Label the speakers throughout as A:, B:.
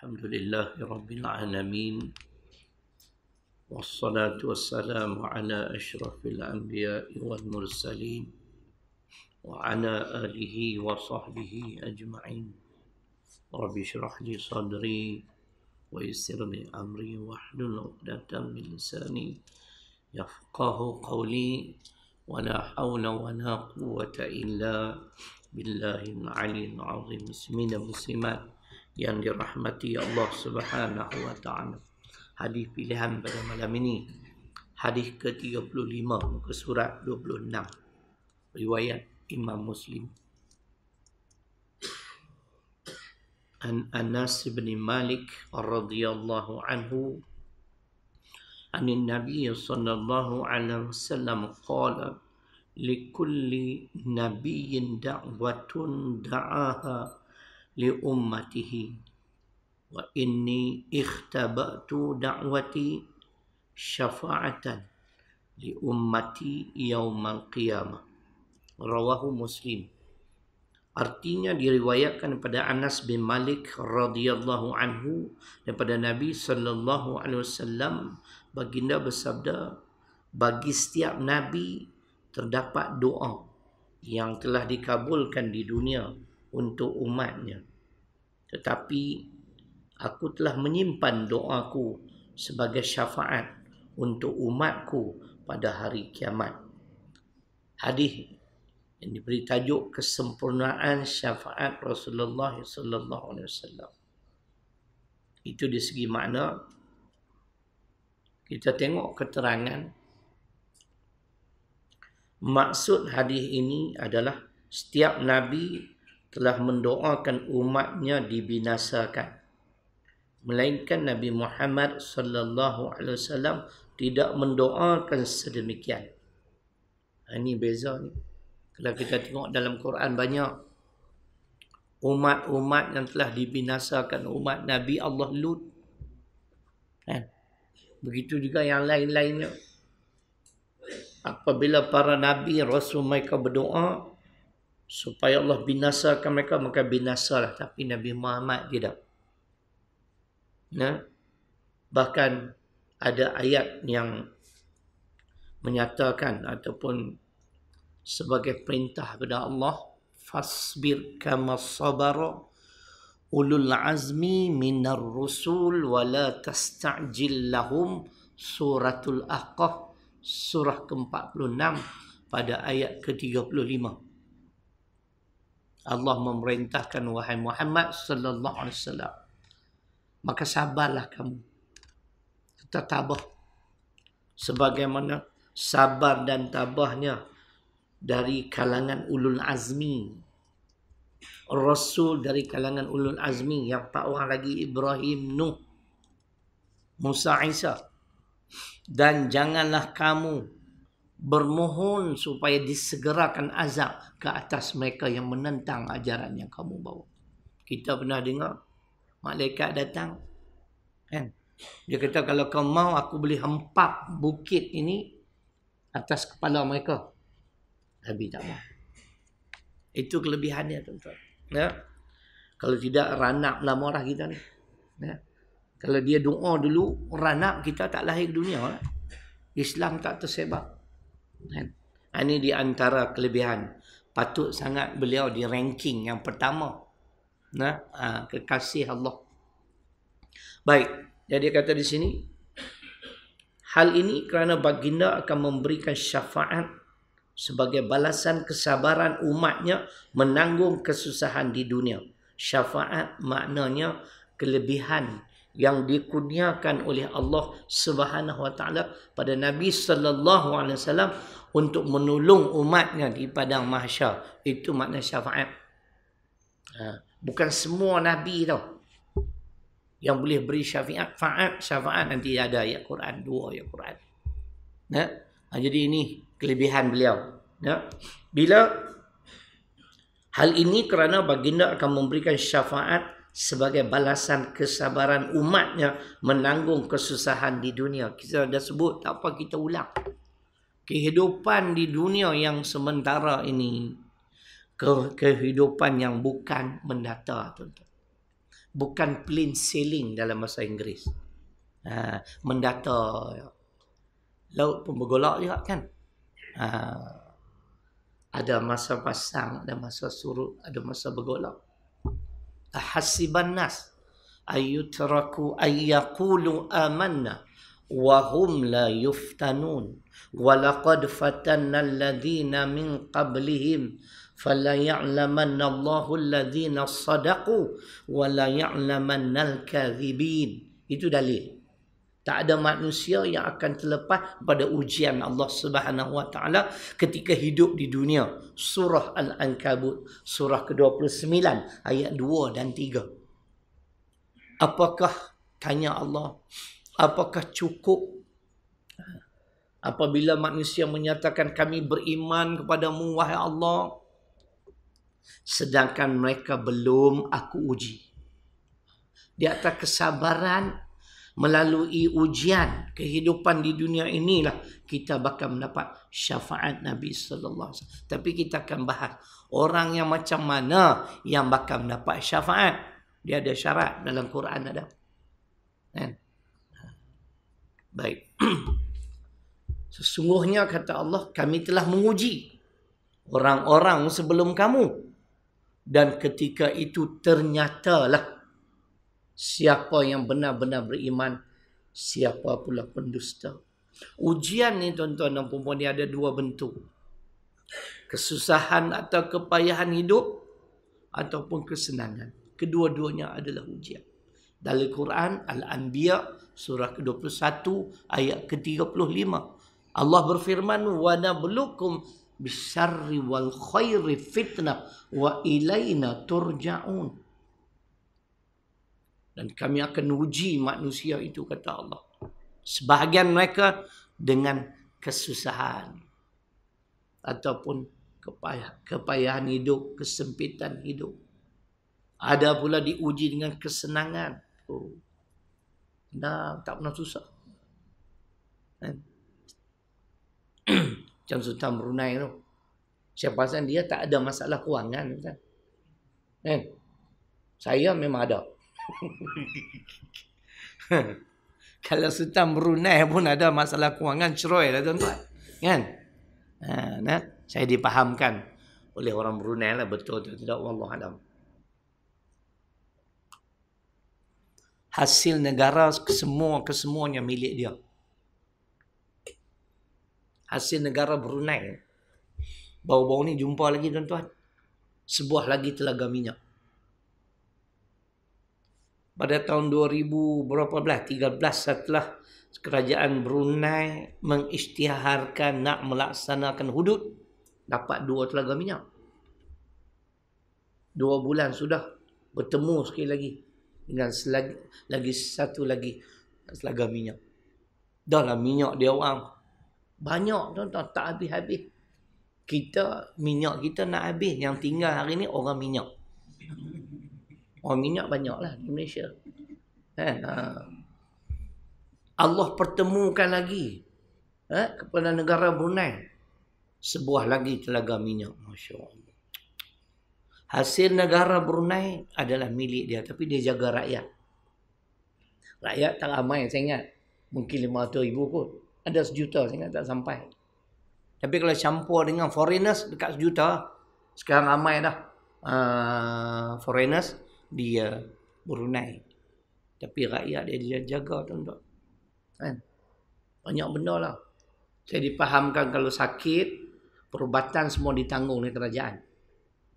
A: الحمد لله رب العالمين والصلاة والسلام على أشرف الأنبياء والمرسلين وعلى آله وصحبه أجمعين رب اشرح لي صدري ويسر لي أمري واحلل عقدة من لساني يفقه قولي ولا حول ولا قوة إلا بالله العلي العظيم اسمنا مسلمات yang dirahmati Allah Subhanahu wa taala. Hadis pilihan pada malam ini. Hadis ke-35 muka surat 26. Riwayat Imam Muslim. An Anas bin Malik radhiyallahu anhu عن النبي صلى الله عليه وسلم قال لكل نبي دعوة دعاها لأمته وإني اختبأت دعوتي شفاعة لأمتي يوم القيامة رواه مسلم Artinya diriwayatkan daripada Anas bin Malik radhiyallahu anhu daripada Nabi sallallahu alaihi wasallam baginda bersabda bagi setiap nabi terdapat doa yang telah dikabulkan di dunia untuk umatnya. Tetapi aku telah menyimpan doaku sebagai syafaat untuk umatku pada hari kiamat. Hadis yang diberi tajuk kesempurnaan syafaat Rasulullah sallallahu alaihi wasallam. Itu di segi makna kita tengok keterangan maksud hadis ini adalah setiap nabi telah mendoakan umatnya dibinasakan melainkan Nabi Muhammad sallallahu alaihi wasallam tidak mendoakan sedemikian ha, ini beza ni kalau kita tengok dalam Quran banyak umat-umat yang telah dibinasakan umat Nabi Allah Lut kan begitu juga yang lain-lainnya apabila para nabi rasul mereka berdoa supaya Allah binasakan mereka maka binasalah tapi Nabi Muhammad tidak nah ya? bahkan ada ayat yang menyatakan ataupun sebagai perintah kepada Allah fasbir kama sabara ulul azmi minar rusul wala tasta'jil lahum suratul ahqaf surah ke-46 pada ayat ke-35 Allah memerintahkan wahai Muhammad sallallahu alaihi wasallam maka sabarlah kamu tetap tabah sebagaimana sabar dan tabahnya dari kalangan ulul azmi rasul dari kalangan ulul azmi yang tak orang lagi Ibrahim Nuh Musa Isa dan janganlah kamu bermohon supaya disegerakan azab ke atas mereka yang menentang ajaran yang kamu bawa. Kita pernah dengar malaikat datang kan dia kata kalau kau mau aku beli hempap bukit ini atas kepala mereka. Nabi tak mau. Itu kelebihannya tuan-tuan. Ya. Kalau tidak ranap lah marah kita ni. Ya. Kalau dia doa dulu ranak kita tak lahir dunia. Islam tak tersebab. Kan? Ha, ini di antara kelebihan. Patut sangat beliau di ranking yang pertama. Nah, ha, kekasih Allah. Baik, jadi kata di sini hal ini kerana baginda akan memberikan syafaat sebagai balasan kesabaran umatnya menanggung kesusahan di dunia. Syafaat maknanya kelebihan yang dikurniakan oleh Allah Subhanahu wa taala pada Nabi sallallahu alaihi wasallam untuk menolong umatnya di padang mahsyar itu makna syafaat. Ha, bukan semua nabi tau yang boleh beri syafaat faat syafaat nanti ada ayat Quran dua ayat Quran. Ya. jadi ini kelebihan beliau. Ya. Bila hal ini kerana baginda akan memberikan syafaat sebagai balasan kesabaran umatnya menanggung kesusahan di dunia. Kita dah sebut, tak apa kita ulang. Kehidupan di dunia yang sementara ini, kehidupan yang bukan mendata, tuan-tuan. Bukan plain sailing dalam bahasa Inggeris. Ha, mendata. Laut pun bergolak juga kan. Ha, ada masa pasang, ada masa surut, ada masa bergolak ahasiban nas ayutraku ayyaqulu amanna wa hum la yuftanun wa laqad fatanna alladhina min qablihim fala ya'lamanna allahu alladhina sadaqu wa la ya'lamanna al-kadhibin itu dalil tak ada manusia yang akan terlepas pada ujian Allah Subhanahu Wa Taala ketika hidup di dunia. Surah Al-Ankabut, surah ke-29 ayat 2 dan 3. Apakah tanya Allah? Apakah cukup apabila manusia menyatakan kami beriman kepadamu wahai Allah sedangkan mereka belum aku uji. Di atas kesabaran melalui ujian kehidupan di dunia inilah kita bakal mendapat syafaat Nabi sallallahu alaihi wasallam. Tapi kita akan bahas orang yang macam mana yang bakal mendapat syafaat. Dia ada syarat dalam Quran ada. Kan? Baik. Sesungguhnya kata Allah, kami telah menguji orang-orang sebelum kamu. Dan ketika itu ternyatalah Siapa yang benar-benar beriman, siapa pula pendusta. Ujian ni tuan-tuan dan perempuan ni ada dua bentuk. Kesusahan atau kepayahan hidup ataupun kesenangan. Kedua-duanya adalah ujian. Dalam Quran Al-Anbiya surah ke-21 ayat ke-35. Allah berfirman wa nabluukum bisyarri wal khairi fitnah wa ilaina turja'un dan kami akan uji manusia itu kata Allah sebahagian mereka dengan kesusahan ataupun kepayahan, kepayahan hidup kesempitan hidup ada pula diuji dengan kesenangan oh. Nah, tak pernah susah. Kan? Macam Sultan Brunei tu. Siapa pasal dia tak ada masalah kewangan. Kan? Kan? Saya memang ada. Kalau Sultan Brunei pun ada masalah kewangan ceroy lah tuan-tuan. Kan? Ha, nah, saya dipahamkan oleh orang Brunei lah betul tu tidak Allah Adam Hasil negara semua kesemuanya milik dia. Hasil negara Brunei. Bau-bau ni jumpa lagi tuan-tuan. Sebuah lagi telaga minyak pada tahun 2000 berapa belah 13 setelah kerajaan Brunei mengisytiharkan nak melaksanakan hudud dapat dua telaga minyak. Dua bulan sudah bertemu sekali lagi dengan selagi, lagi satu lagi telaga minyak. Dalam minyak dia orang banyak tuan-tuan tak habis-habis. Kita minyak kita nak habis yang tinggal hari ni orang minyak. Orang minyak banyaklah di Malaysia. Kan? Ha. Allah pertemukan lagi ha? kepada negara Brunei. Sebuah lagi telaga minyak. Masya Allah. Hasil negara Brunei adalah milik dia. Tapi dia jaga rakyat. Rakyat tak ramai saya ingat. Mungkin lima ratus ribu kot. Ada sejuta saya ingat tak sampai. Tapi kalau campur dengan foreigners dekat sejuta. Sekarang ramai dah. Uh, foreigners dia Brunei. Tapi rakyat dia dia jaga tuan-tuan. Kan? Banyak benda lah. Saya dipahamkan kalau sakit, perubatan semua ditanggung oleh kerajaan.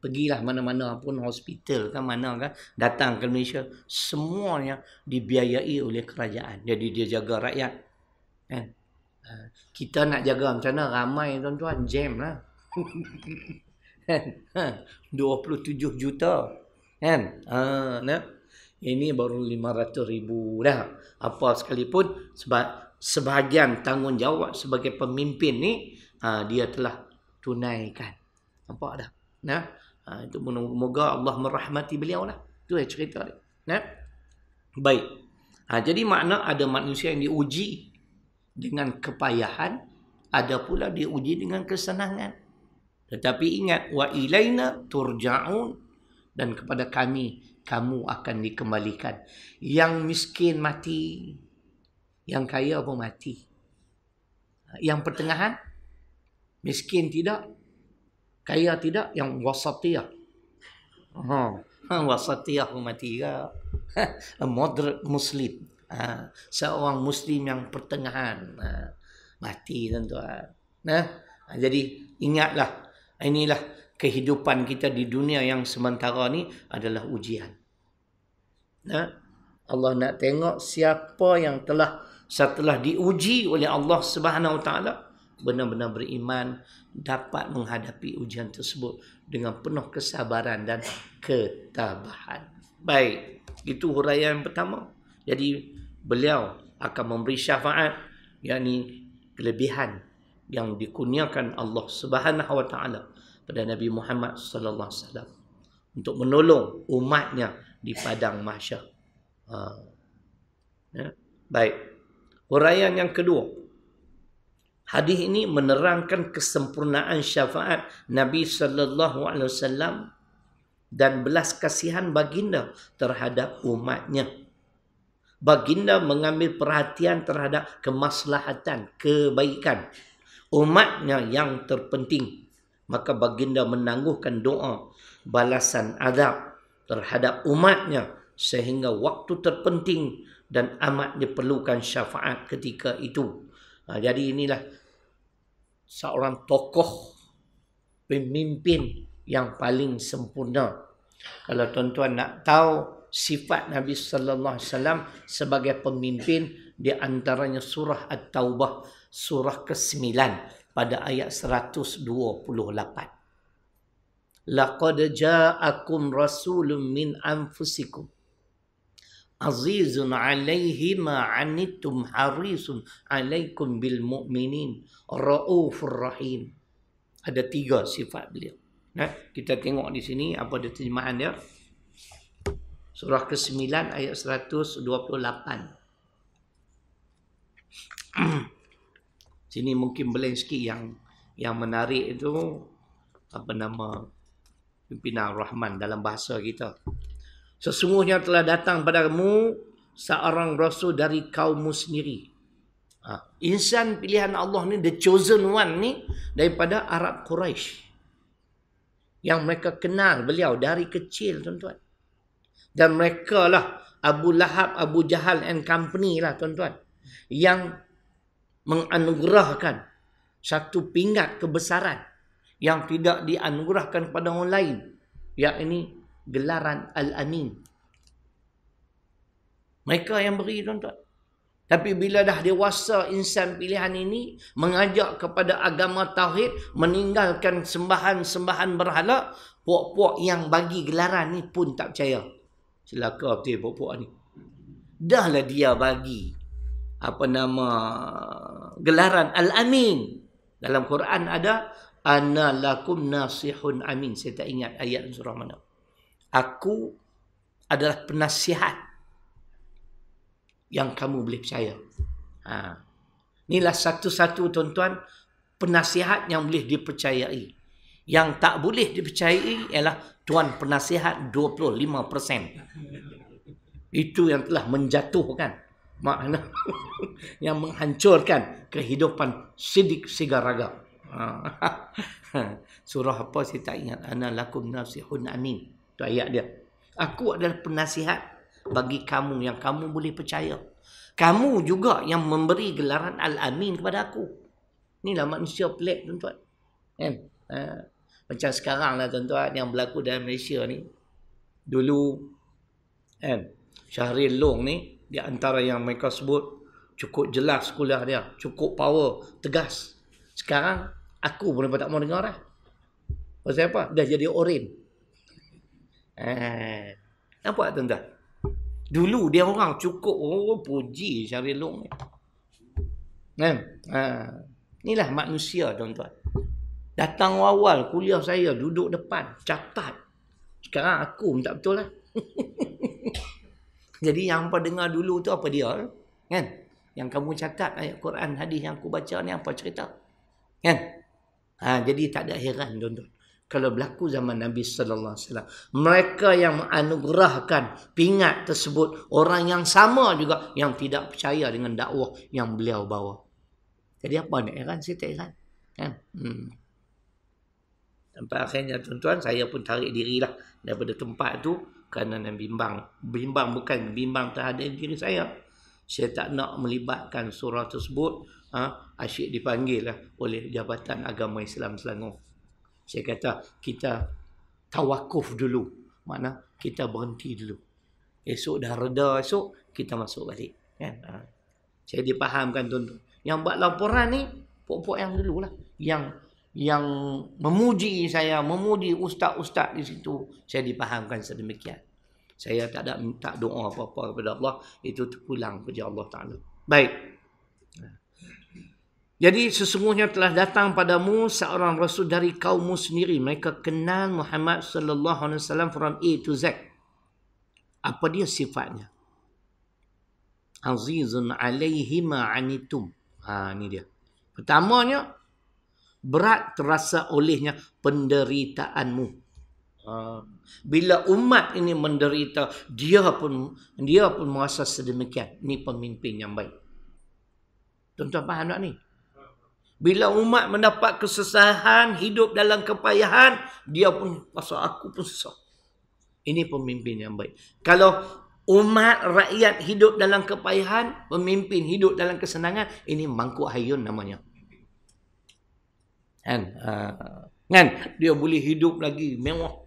A: Pergilah mana-mana pun hospital kan mana kan datang ke Malaysia semuanya dibiayai oleh kerajaan jadi dia jaga rakyat kan ha, kita nak jaga macam mana ramai tuan-tuan jam lah 27 kan? ha, juta Kan? Ha, nah. Ini baru lima ratus ribu dah. Apa sekalipun sebab sebahagian tanggungjawab sebagai pemimpin ni ha, dia telah tunaikan. Apa dah? Nah, ha, itu moga Allah merahmati beliau lah. Itu yang cerita dia. Nah, baik. Ha, jadi makna ada manusia yang diuji dengan kepayahan, ada pula diuji dengan kesenangan. Tetapi ingat wa ilaina turjaun dan kepada kami kamu akan dikembalikan. Yang miskin mati, yang kaya pun mati. Yang pertengahan miskin tidak, kaya tidak, yang wasatiyah. Oh, wasatiyah pun mati juga. A moderate Muslim. Ha, seorang Muslim yang pertengahan mati tuan-tuan. Nah, jadi ingatlah inilah kehidupan kita di dunia yang sementara ni adalah ujian. Nah, Allah nak tengok siapa yang telah setelah diuji oleh Allah Subhanahu taala benar-benar beriman dapat menghadapi ujian tersebut dengan penuh kesabaran dan ketabahan. Baik, itu huraian yang pertama. Jadi beliau akan memberi syafaat yakni kelebihan yang dikurniakan Allah Subhanahu wa taala pada Nabi Muhammad sallallahu alaihi wasallam untuk menolong umatnya di padang mahsyar. Ha. Ya. Baik. Huraian yang kedua. Hadis ini menerangkan kesempurnaan syafaat Nabi sallallahu alaihi wasallam dan belas kasihan baginda terhadap umatnya. Baginda mengambil perhatian terhadap kemaslahatan, kebaikan umatnya yang terpenting maka baginda menangguhkan doa balasan adab terhadap umatnya sehingga waktu terpenting dan amat diperlukan syafaat ketika itu. Ha, jadi inilah seorang tokoh pemimpin yang paling sempurna. Kalau tuan-tuan nak tahu sifat Nabi sallallahu alaihi wasallam sebagai pemimpin di antaranya surah At-Taubah surah ke-9 pada ayat 128. Laqad ja'akum rasulun min anfusikum azizun 'alaihi ma 'anittum harisun 'alaikum bil mu'minin raufur rahim. Ada tiga sifat beliau. Nah, kita tengok di sini apa dia terjemahan dia. Surah ke-9 ayat 128. sini mungkin belain sikit yang yang menarik itu apa nama pimpinan Rahman dalam bahasa kita. Sesungguhnya telah datang padamu seorang rasul dari kaummu sendiri. Ha. insan pilihan Allah ni the chosen one ni daripada Arab Quraisy. Yang mereka kenal beliau dari kecil tuan-tuan. Dan mereka lah Abu Lahab, Abu Jahal and company lah tuan-tuan. Yang menganugerahkan satu pingat kebesaran yang tidak dianugerahkan kepada orang lain yakni gelaran al-amin mereka yang beri tuan-tuan tapi bila dah dewasa insan pilihan ini mengajak kepada agama tauhid meninggalkan sembahan-sembahan berhala puak-puak yang bagi gelaran ni pun tak percaya celaka betul puak-puak ni dahlah dia bagi apa nama gelaran al-amin dalam Quran ada ana lakum nasihun amin saya tak ingat ayat surah mana aku adalah penasihat yang kamu boleh percaya ha inilah satu-satu tuan-tuan penasihat yang boleh dipercayai yang tak boleh dipercayai ialah tuan penasihat 25% itu yang telah menjatuhkan makna yang menghancurkan kehidupan sidik sigaraga. Ha. Surah apa saya tak ingat. Ana lakum nasihun amin. Itu ayat dia. Aku adalah penasihat bagi kamu yang kamu boleh percaya. Kamu juga yang memberi gelaran al-amin kepada aku. Inilah manusia pelik tuan-tuan. Kan? Ha. Macam sekarang lah tuan-tuan yang berlaku dalam Malaysia ni. Dulu kan? Syahrir Long ni di antara yang mereka sebut cukup jelas kuliah dia, cukup power, tegas. Sekarang aku pun tak mau dengar dah. Eh. Pasal apa? Dah jadi orin. Eh, nampak tak tuan Dulu dia orang cukup oh, puji Syarif Long ni. Kan? Ha. Inilah manusia tuan-tuan. Datang awal kuliah saya duduk depan catat. Sekarang aku pun tak betul lah. Jadi yang hangpa dengar dulu tu apa dia? Kan? Yang kamu cakap ayat Quran hadis yang aku baca ni apa cerita? Kan? Ha, jadi tak ada heran tuan-tuan. Kalau berlaku zaman Nabi sallallahu alaihi wasallam, mereka yang menganugerahkan pingat tersebut orang yang sama juga yang tidak percaya dengan dakwah yang beliau bawa. Jadi apa ni heran saya tak heran. Kan? Hmm. Sampai akhirnya tuan-tuan saya pun tarik dirilah daripada tempat tu kanan dan bimbang. Bimbang bukan bimbang terhadap diri saya. Saya tak nak melibatkan surah tersebut ha, asyik dipanggil lah oleh Jabatan Agama Islam Selangor. Saya kata kita tawakuf dulu. mana kita berhenti dulu. Esok dah reda esok, kita masuk balik. Kan? Ha. Saya dipahamkan tuan-tuan. Yang buat laporan ni, puak-puak yang dulu lah. Yang yang memuji saya, memuji ustaz-ustaz di situ, saya dipahamkan sedemikian. Saya tak ada minta doa apa-apa kepada Allah, itu terpulang kepada Allah Taala. Baik. Jadi sesungguhnya telah datang padamu seorang rasul dari kaummu sendiri. Mereka kenal Muhammad sallallahu alaihi wasallam from A to Z. Apa dia sifatnya? Azizun alaihima anitum. Ha, ini dia. Pertamanya, berat terasa olehnya penderitaanmu. Ah, bila umat ini menderita, dia pun dia pun merasa sedemikian. Ini pemimpin yang baik. Tuan-tuan faham tak ni? Bila umat mendapat kesesahan, hidup dalam kepayahan, dia pun rasa aku pun susah. Ini pemimpin yang baik. Kalau umat rakyat hidup dalam kepayahan, pemimpin hidup dalam kesenangan, ini mangkuk hayun namanya. Kan? Ha. Kan? Dia boleh hidup lagi mewah.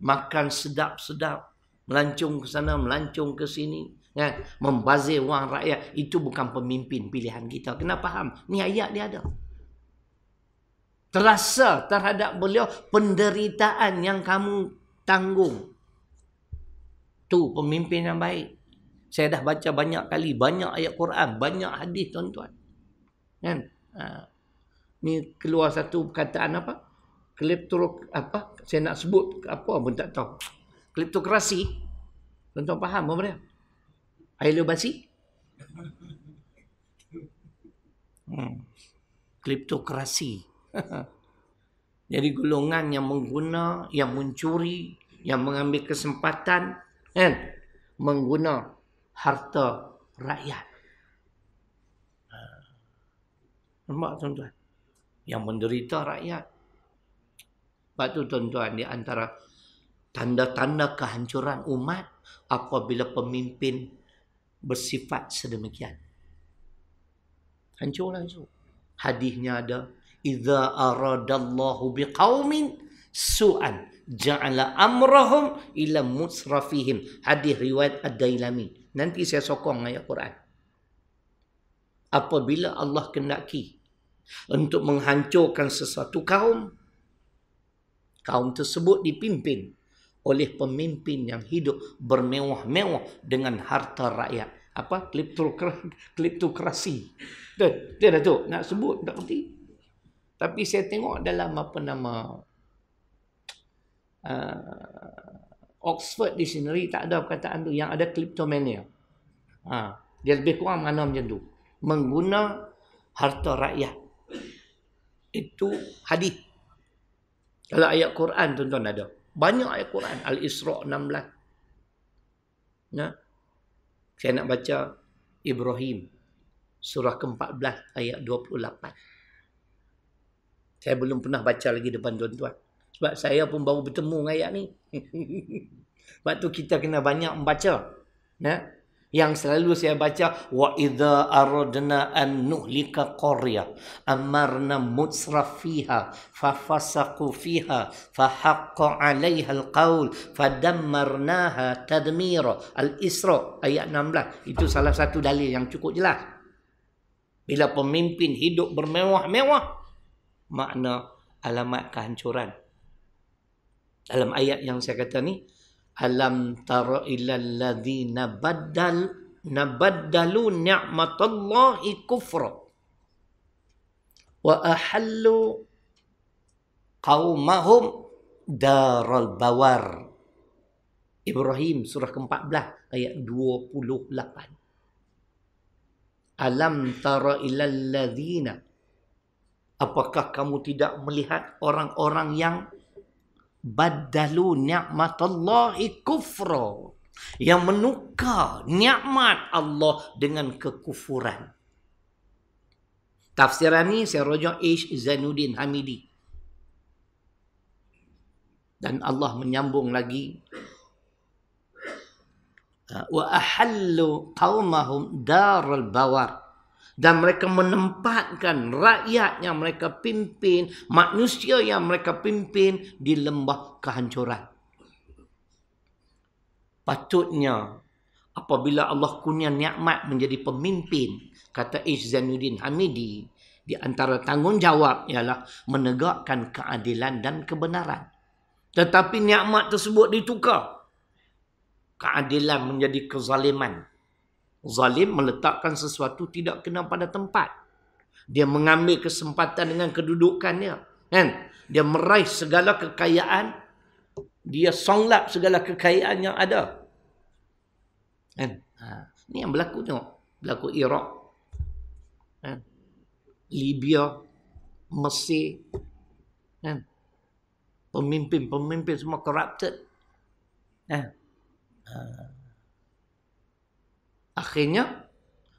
A: Makan sedap-sedap. Melancung ke sana, melancung ke sini. Kan? Membazir wang rakyat. Itu bukan pemimpin pilihan kita. Kena faham. Ni ayat dia ada. Terasa terhadap beliau penderitaan yang kamu tanggung. Tu pemimpin yang baik. Saya dah baca banyak kali. Banyak ayat Quran. Banyak hadis tuan-tuan. Kan? Ha ni keluar satu perkataan apa? Kleptro apa? Saya nak sebut apa pun tak tahu. Kleptokrasi. Tuan-tuan faham apa dia? Ailo basi? Hmm. Kleptokrasi. Jadi golongan yang mengguna, yang mencuri, yang mengambil kesempatan kan? Mengguna harta rakyat. Ha. Nampak tuan-tuan? yang menderita rakyat. Lepas tu tuan-tuan, di antara tanda-tanda kehancuran umat apabila pemimpin bersifat sedemikian. Hancurlah langsung. Hadisnya ada. Iza aradallahu biqawmin su'an ja'ala amrahum ila musrafihim. Hadis riwayat Ad-Dailami. Nanti saya sokong ayat Quran. Apabila Allah kendaki untuk menghancurkan sesuatu kaum. Kaum tersebut dipimpin oleh pemimpin yang hidup bermewah-mewah dengan harta rakyat. Apa? Kleptokrasi. Tidak dah Nak sebut, tak kerti. Tapi saya tengok dalam apa nama... Uh, Oxford di sini tak ada perkataan tu yang ada kleptomania. Ha, dia lebih kurang mana macam tu. Mengguna harta rakyat itu hadis. Kalau ayat Quran tuan-tuan ada. Banyak ayat Quran Al-Isra' 16. Nah. Ya. Saya nak baca Ibrahim surah ke-14 ayat 28. Saya belum pernah baca lagi depan tuan-tuan. Sebab saya pun baru bertemu dengan ayat ni. Sebab tu kita kena banyak membaca. Nah. Ya yang selalu saya baca wa idza aradna an nuhlika qarya amarna mutsrafiha fa fasaqu fiha fa haqqa 'alayha alqaul fadammarnaha tadmira al-isra ayat 16 itu salah satu dalil yang cukup jelas bila pemimpin hidup bermewah-mewah makna alamat kehancuran dalam ayat yang saya kata ni alam tara illal ladzina badal nabaddalu ni'matallahi kufra wa ahallu qaumahum daral bawar Ibrahim surah ke-14 ayat 28 Alam tara ilal ladzina Apakah kamu tidak melihat orang-orang yang baddalu Allah kufra. Yang menukar nikmat Allah dengan kekufuran. Tafsiran ni saya rujuk Ish Zainuddin Hamidi. Dan Allah menyambung lagi. Wa ahallu qawmahum daral bawar dan mereka menempatkan rakyat yang mereka pimpin, manusia yang mereka pimpin di lembah kehancuran. Patutnya apabila Allah kurnia nikmat menjadi pemimpin, kata Izzanuddin Hamidi, di antara tanggungjawab ialah menegakkan keadilan dan kebenaran. Tetapi nikmat tersebut ditukar. Keadilan menjadi kezaliman. Zalim meletakkan sesuatu tidak kena pada tempat. Dia mengambil kesempatan dengan kedudukannya. Kan? Dia meraih segala kekayaan. Dia songlap segala kekayaan yang ada. Kan? Ha. Ini yang berlaku tengok. Berlaku Iraq. Kan? Libya. Mesir. Kan? Pemimpin-pemimpin semua corrupted. Kan? Ha. Akhirnya,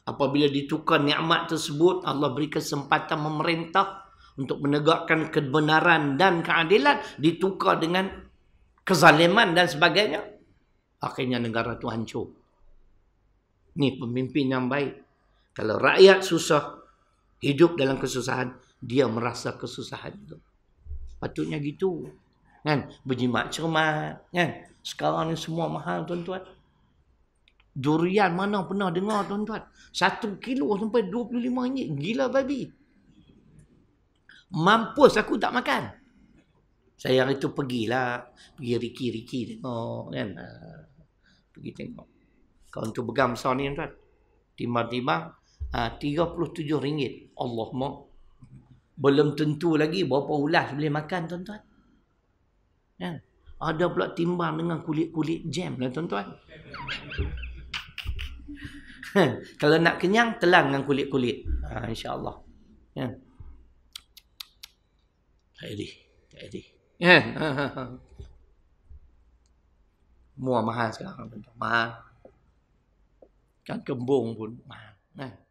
A: apabila ditukar nikmat tersebut, Allah beri kesempatan memerintah untuk menegakkan kebenaran dan keadilan ditukar dengan kezaliman dan sebagainya. Akhirnya negara itu hancur. Ini pemimpin yang baik. Kalau rakyat susah, hidup dalam kesusahan, dia merasa kesusahan itu. Patutnya gitu. Kan? Berjimat cermat. Kan? Sekarang ni semua mahal tuan-tuan. Durian mana pernah dengar tuan-tuan. Satu kilo sampai 25 ringgit. Gila babi. Mampus aku tak makan. Saya yang itu pergilah. Pergi riki-riki tengok kan. Ah, pergi tengok. Kau tu pegang besar ni tuan-tuan. Timbang-timbang. RM37. Ha, Allahumma. Belum tentu lagi berapa ulas boleh makan tuan-tuan. Kan? Ada pula timbang dengan kulit-kulit jam lah tuan-tuan. Hmm. kalau nak kenyang telan dengan kulit-kulit. Ha insya-Allah. Ya. Tak jadi. Tak jadi. Ya. Muah mahal sekarang. Mahal. Kan kembung pun mahal. Ha. ha.